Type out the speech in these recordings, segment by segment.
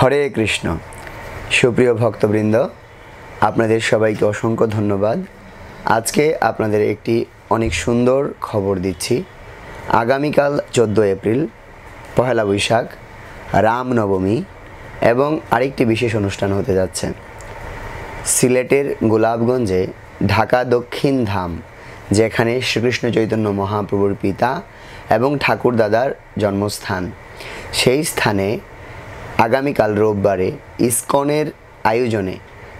হরে কৃষ্ণ সুপ্রিয় ভক্তবৃন্দ আপনাদের সবাইকে অসংখ্য ধন্যবাদ আজকে আপনাদের একটি অনেক সুন্দর খবর দিচ্ছি আগামীকাল চোদ্দ এপ্রিল পহেলা বৈশাখ রামনবমী এবং আরেকটি বিশেষ অনুষ্ঠান হতে যাচ্ছে সিলেটের গোলাপগঞ্জে ঢাকা দক্ষিণ ধাম যেখানে শ্রীকৃষ্ণ চৈতন্য মহাপ্রভুর পিতা এবং ঠাকুর দাদার জন্মস্থান সেই স্থানে আগামীকাল রোববারে ইসকনের আয়োজনে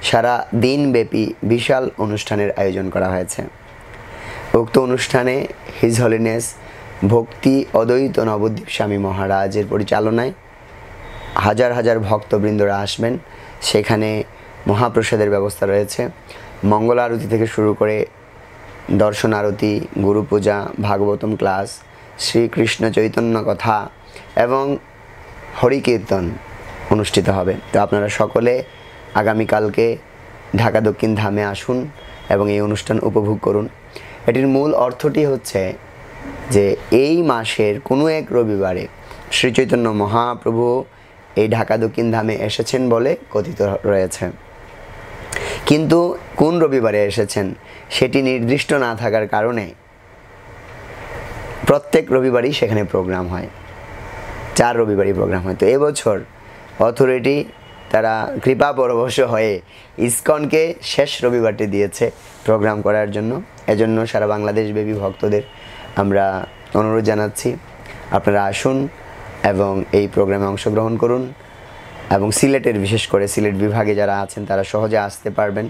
সারা দিনব্যাপী বিশাল অনুষ্ঠানের আয়োজন করা হয়েছে উক্ত অনুষ্ঠানে হিজ হলিনেস ভক্তি অদ্বৈত নবদ্বীপ স্বামী মহারাজের পরিচালনায় হাজার হাজার ভক্তবৃন্দরা আসবেন সেখানে মহাপ্রসাদের ব্যবস্থা রয়েছে মঙ্গল আরতি থেকে শুরু করে দর্শন আরতি গুরু পূজা ভাগবতম ক্লাস শ্রীকৃষ্ণ চৈতন্য কথা এবং হরিকীর্তন অনুষ্ঠিত হবে তো আপনারা সকলে আগামীকালকে ঢাকা দক্ষিণ ধামে আসুন এবং এই অনুষ্ঠান উপভোগ করুন এটির মূল অর্থটি হচ্ছে যে এই মাসের কোনো এক রবিবারে শ্রী চৈতন্য মহাপ্রভু এই ঢাকা দক্ষিণ ধামে এসেছেন বলে কথিত রয়েছে কিন্তু কোন রবিবারে এসেছেন সেটি নির্দিষ্ট না থাকার কারণে প্রত্যেক রবিবারই সেখানে প্রোগ্রাম হয় চার রবিবারই প্রোগ্রাম হয় তো এবছর অথরিটি তারা কৃপা পরবশ হয়ে ইসকনকে শেষ রবিবারটি দিয়েছে প্রোগ্রাম করার জন্য এজন্য সারা ব্যাপী ভক্তদের আমরা অনুরোধ জানাচ্ছি আপনারা আসুন এবং এই প্রোগ্রামে অংশগ্রহণ করুন এবং সিলেটের বিশেষ করে সিলেট বিভাগে যারা আছেন তারা সহজে আসতে পারবেন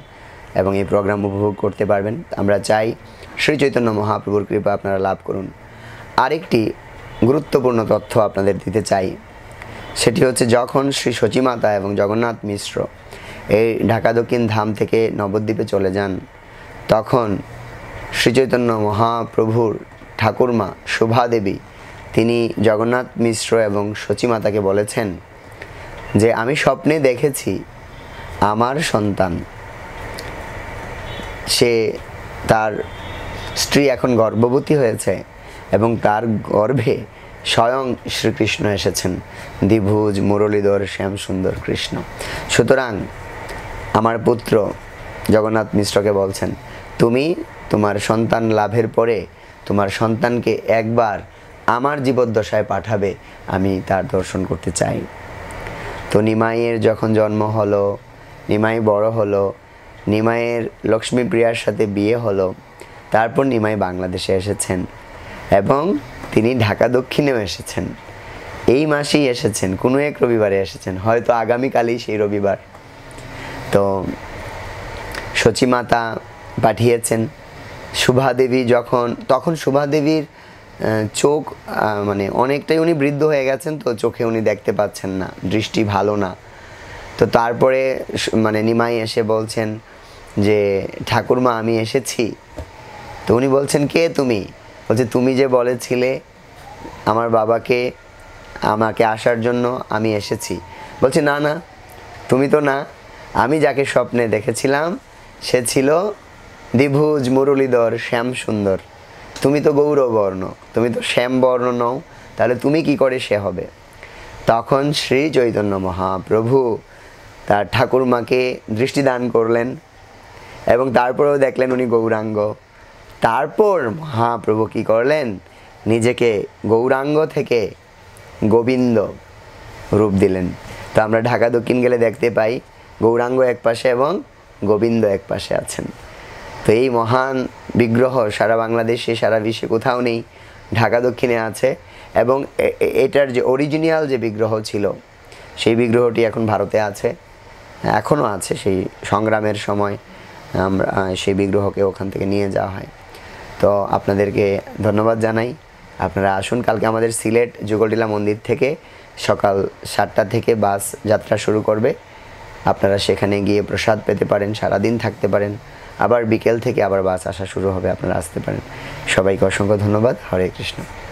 এবং এই প্রোগ্রাম উপভোগ করতে পারবেন আমরা চাই শ্রী চৈতন্য মহাপ্রভুর কৃপা আপনারা লাভ করুন আরেকটি গুরুত্বপূর্ণ তথ্য আপনাদের দিতে চাই সেটি হচ্ছে যখন শ্রী সচিমাতা এবং জগন্নাথ মিশ্র এই ঢাকা দক্ষিণ ধাম থেকে নবদ্বীপে চলে যান তখন শ্রীচৈতন্য মহাপ্রভুর ঠাকুরমা শোভাদেবী তিনি জগন্নাথ মিশ্র এবং সচিমাতাকে বলেছেন যে আমি স্বপ্নে দেখেছি আমার সন্তান সে তার স্ত্রী এখন গর্ভবতী হয়েছে এবং তার গর্ভে স্বয়ং শ্রীকৃষ্ণ এসেছেন দ্বিভুজ মুরলীধর শ্যামসুন্দর কৃষ্ণ সুতরাং আমার পুত্র জগন্নাথ মিশ্রকে বলছেন তুমি তোমার সন্তান লাভের পরে তোমার সন্তানকে একবার আমার জীবদ্দশায় পাঠাবে আমি তার দর্শন করতে চাই তো নিমাইয়ের যখন জন্ম হলো নিমাই বড় হলো নিমাইয়ের লক্ষ্মীপ্রিয়ার সাথে বিয়ে হলো তারপর নিমাই বাংলাদেশে এসেছেন এবং তিনি ঢাকা দক্ষিণেও এসেছেন এই মাসেই এসেছেন কোনো এক রবিবারে এসেছেন হয়তো আগামীকালই সেই রবিবার তো সচিমাতা পাঠিয়েছেন শুভাদেবী যখন তখন শুভাদেবীর চোখ মানে অনেকটাই উনি বৃদ্ধ হয়ে গেছেন তো চোখে উনি দেখতে পাচ্ছেন না দৃষ্টি ভালো না তো তারপরে মানে নিমাই এসে বলছেন যে ঠাকুরমা আমি এসেছি তো উনি বলছেন কে তুমি বলছে তুমি যে বলেছিলে আমার বাবাকে আমাকে আসার জন্য আমি এসেছি বলছে না না তুমি তো না আমি যাকে স্বপ্নে দেখেছিলাম সে ছিল দ্বিভুজ মুরলীধর শ্যাম সুন্দর তুমি তো গৌরবর্ণ তুমি তো শ্যাম বর্ণ নও তাহলে তুমি কি করে সে হবে তখন শ্রী চৈতন্য মহাপ্রভু তার ঠাকুরমাকে দৃষ্টিদান করলেন এবং তারপরেও দেখলেন উনি গৌরাঙ্গ তারপর মহাপ্রভু কী করলেন নিজেকে গৌরাঙ্গ থেকে গোবিন্দ রূপ দিলেন তো আমরা ঢাকা দক্ষিণ গেলে দেখতে পাই গৌরাঙ্গ এক পাশে এবং গোবিন্দ এক পাশে আছেন তো এই মহান বিগ্রহ সারা বাংলাদেশে সারা বিশ্বে কোথাও নেই ঢাকা দক্ষিণে আছে এবং এটার যে অরিজিনাল যে বিগ্রহ ছিল সেই বিগ্রহটি এখন ভারতে আছে এখনও আছে সেই সংগ্রামের সময় আমরা সেই বিগ্রহকে ওখান থেকে নিয়ে যাওয়া হয় তো আপনাদেরকে ধন্যবাদ জানাই আপনারা আসুন কালকে আমাদের সিলেট যুগলডিলা মন্দির থেকে সকাল সাতটা থেকে বাস যাত্রা শুরু করবে আপনারা সেখানে গিয়ে প্রসাদ পেতে পারেন সারাদিন থাকতে পারেন আবার বিকেল থেকে আবার বাস আসা শুরু হবে আপনারা আসতে পারেন সবাইকে অসংখ্য ধন্যবাদ হরে কৃষ্ণ